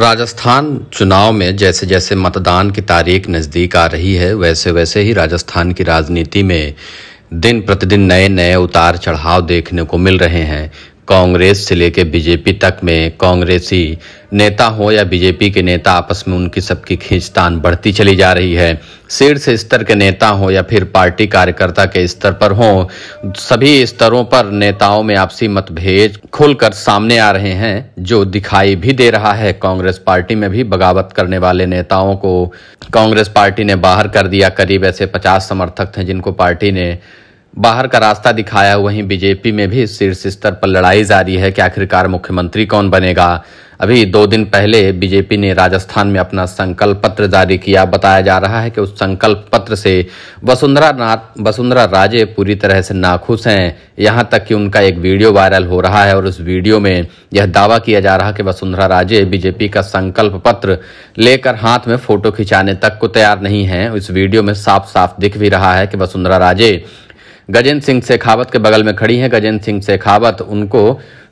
राजस्थान चुनाव में जैसे जैसे मतदान की तारीख नज़दीक आ रही है वैसे वैसे ही राजस्थान की राजनीति में दिन प्रतिदिन नए नए उतार चढ़ाव देखने को मिल रहे हैं कांग्रेस से लेकर बीजेपी तक में कांग्रेसी नेता हो या बीजेपी के नेता आपस में उनकी सबकी खींचतान बढ़ती चली जा रही है शीर्ष स्तर के नेता हो या फिर पार्टी कार्यकर्ता के स्तर पर हो सभी स्तरों पर नेताओं में आपसी मतभेद खुलकर सामने आ रहे हैं जो दिखाई भी दे रहा है कांग्रेस पार्टी में भी बगावत करने वाले नेताओं को कांग्रेस पार्टी ने बाहर कर दिया करीब ऐसे पचास समर्थक थे जिनको पार्टी ने बाहर का रास्ता दिखाया वहीं बीजेपी में भी शीर्ष स्तर पर लड़ाई जारी है कि आखिरकार मुख्यमंत्री कौन बनेगा अभी दो दिन पहले बीजेपी ने राजस्थान में अपना संकल्प पत्र जारी किया बताया जा रहा है कि उस संकल्प पत्र से वसुंधरा नाथ वसुंधरा राजे पूरी तरह से नाखुश हैं यहां तक कि उनका एक वीडियो वायरल हो रहा है और उस वीडियो में यह दावा किया जा रहा है कि वसुंधरा राजे बीजेपी का संकल्प पत्र लेकर हाथ में फोटो खिंचाने तक को तैयार नहीं है इस वीडियो में साफ साफ दिख भी रहा है कि वसुंधरा राजे गजेंद्र सिंह शेखावत के बगल में खड़ी हैं गजेंद्र सिंह शेखावत उनको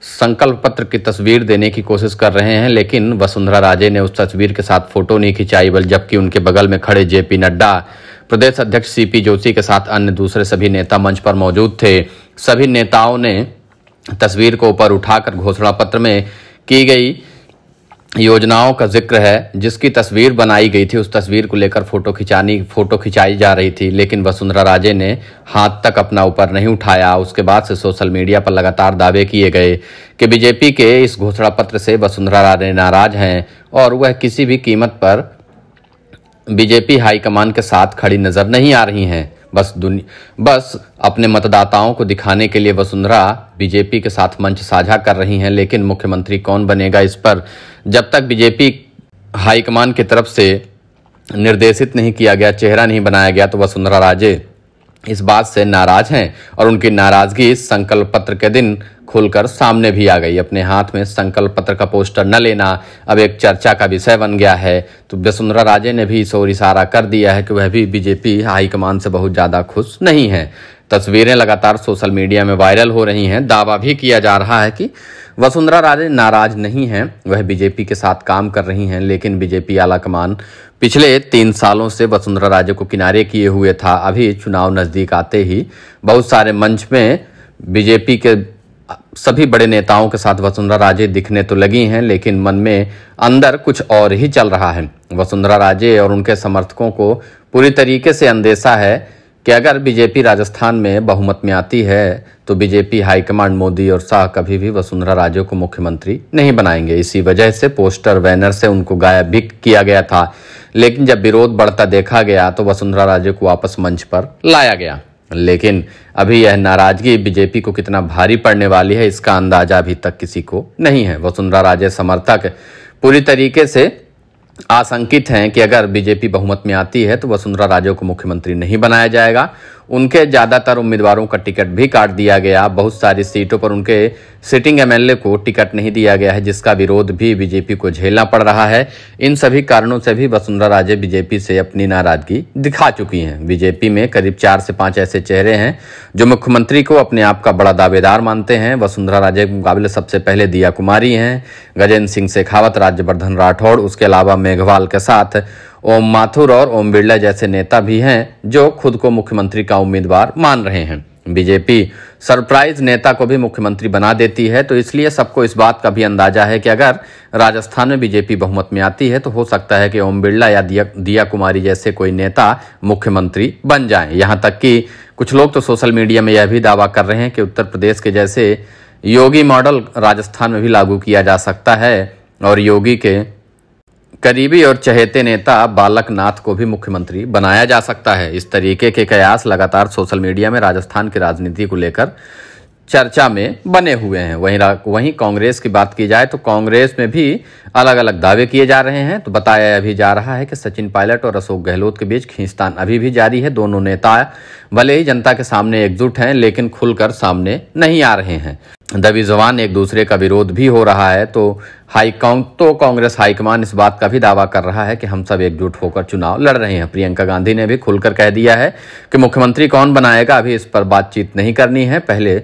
संकल्प पत्र की तस्वीर देने की कोशिश कर रहे हैं लेकिन वसुंधरा राजे ने उस तस्वीर के साथ फोटो नहीं खिंचाई बल जबकि उनके बगल में खड़े जेपी नड्डा प्रदेश अध्यक्ष सीपी जोशी के साथ अन्य दूसरे सभी नेता मंच पर मौजूद थे सभी नेताओं ने तस्वीर को ऊपर उठाकर घोषणा पत्र में की गई योजनाओं का जिक्र है जिसकी तस्वीर बनाई गई थी उस तस्वीर को लेकर फोटो खिंचानी फोटो खिंचाई जा रही थी लेकिन वसुंधरा राजे ने हाथ तक अपना ऊपर नहीं उठाया उसके बाद से सोशल मीडिया पर लगातार दावे किए गए कि बीजेपी के इस घोषणा पत्र से वसुंधरा राजे नाराज हैं और वह किसी भी कीमत पर बीजेपी हाईकमान के साथ खड़ी नजर नहीं आ रही हैं बस बस अपने मतदाताओं को दिखाने के लिए वसुंधरा बीजेपी के साथ मंच साझा कर रही हैं लेकिन मुख्यमंत्री कौन बनेगा इस पर जब तक बीजेपी हाईकमान की तरफ से निर्देशित नहीं किया गया चेहरा नहीं बनाया गया तो वसुंधरा राजे इस बात से नाराज हैं और उनकी नाराजगी संकल्प पत्र के दिन खुलकर सामने भी आ गई अपने हाथ में संकल्प पत्र का पोस्टर न लेना अब एक चर्चा का विषय बन गया है तो वसुंधरा राजे ने भी इस ओर इशारा कर दिया है कि वह भी बीजेपी हाईकमान से बहुत ज़्यादा खुश नहीं है तस्वीरें लगातार सोशल मीडिया में वायरल हो रही हैं दावा भी किया जा रहा है कि वसुंधरा राजे नाराज नहीं हैं वह बीजेपी के साथ काम कर रही हैं लेकिन बीजेपी आलाकमान पिछले तीन सालों से वसुंधरा राजे को किनारे किए हुए था अभी चुनाव नज़दीक आते ही बहुत सारे मंच में बीजेपी के सभी बड़े नेताओं के साथ वसुंधरा राजे दिखने तो लगी हैं लेकिन मन में अंदर कुछ और ही चल रहा है वसुंधरा राजे और उनके समर्थकों को पूरी तरीके से अंदेशा है कि अगर बीजेपी राजस्थान में बहुमत में आती है तो बीजेपी हाईकमांड मोदी और शाह कभी भी वसुंधरा राजे को मुख्यमंत्री नहीं बनाएंगे इसी वजह से पोस्टर बैनर से उनको गायब भी किया गया था लेकिन जब विरोध बढ़ता देखा गया तो वसुंधरा राजे को वापस मंच पर लाया गया लेकिन अभी यह नाराजगी बीजेपी को कितना भारी पड़ने वाली है इसका अंदाजा अभी तक किसी को नहीं है वसुंधरा राजे समर्थक पूरी तरीके से आशंकित हैं कि अगर बीजेपी बहुमत में आती है तो वसुंधरा राजे को मुख्यमंत्री नहीं बनाया जाएगा उनके ज़्यादातर उम्मीदवारों का टिकट भी काट दिया गया बहुत सारी सीटों पर उनके सिटिंग एमएलए को टिकट नहीं दिया गया है जिसका विरोध भी बीजेपी को झेलना पड़ रहा है इन सभी कारणों से भी वसुंधरा राजे बीजेपी से अपनी नाराजगी दिखा चुकी हैं बीजेपी में करीब चार से पांच ऐसे चेहरे हैं जो मुख्यमंत्री को अपने आप का बड़ा दावेदार मानते हैं वसुंधरा राजे के मुकाबले सबसे पहले दिया कुमारी हैं गजेंद्र सिंह शेखावत राज्यवर्धन राठौड़ उसके अलावा मेघवाल के साथ ओम माथुर और ओम बिरला जैसे नेता भी हैं जो खुद को मुख्यमंत्री का उम्मीदवार मान रहे हैं बीजेपी सरप्राइज नेता को भी मुख्यमंत्री बना देती है तो इसलिए सबको इस बात का भी अंदाजा है कि अगर राजस्थान में बीजेपी बहुमत में आती है तो हो सकता है कि ओम बिरला या दिया, दिया कुमारी जैसे कोई नेता मुख्यमंत्री बन जाए यहां तक कि कुछ लोग तो सोशल मीडिया में यह भी दावा कर रहे हैं कि उत्तर प्रदेश के जैसे योगी मॉडल राजस्थान में भी लागू किया जा सकता है और योगी के करीबी और चहेते नेता बालक नाथ को भी मुख्यमंत्री बनाया जा सकता है इस तरीके के कयास लगातार सोशल मीडिया में राजस्थान की राजनीति को लेकर चर्चा में बने हुए हैं वहीं वहीं कांग्रेस की बात की जाए तो कांग्रेस में भी अलग अलग दावे किए जा रहे हैं तो बताया भी जा रहा है कि सचिन पायलट और अशोक गहलोत के बीच खींचतान अभी भी जारी है दोनों नेता भले ही जनता के सामने एकजुट हैं लेकिन खुलकर सामने नहीं आ रहे हैं दबी जबान एक दूसरे का विरोध भी हो रहा है तो हाई तो कांग्रेस हाईकमान इस बात का भी दावा कर रहा है कि हम सब एकजुट होकर चुनाव लड़ रहे हैं प्रियंका गांधी ने भी खुलकर कह दिया है कि मुख्यमंत्री कौन बनाएगा अभी इस पर बातचीत नहीं करनी है पहले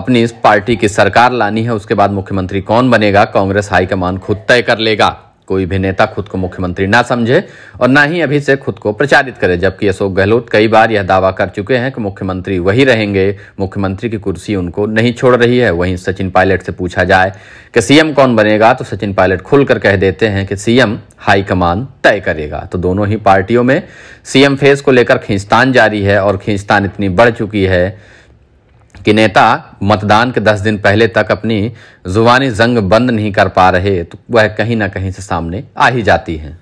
अपनी इस पार्टी की सरकार लानी है उसके बाद मुख्यमंत्री कौन बनेगा कांग्रेस हाईकमान खुद तय कर लेगा कोई भी नेता खुद को मुख्यमंत्री ना समझे और ना ही अभी से खुद को प्रचारित करे जबकि अशोक गहलोत कई बार यह दावा कर चुके हैं कि मुख्यमंत्री वही रहेंगे मुख्यमंत्री की कुर्सी उनको नहीं छोड़ रही है वहीं सचिन पायलट से पूछा जाए कि सीएम कौन बनेगा तो सचिन पायलट खुलकर कह देते हैं कि सीएम हाईकमान तय करेगा तो दोनों ही पार्टियों में सीएम फेस को लेकर खींचतान जारी है और खींचतान इतनी बढ़ चुकी है कि नेता मतदान के दस दिन पहले तक अपनी जुबानी जंग बंद नहीं कर पा रहे तो वह कहीं ना कहीं से सामने आ ही जाती हैं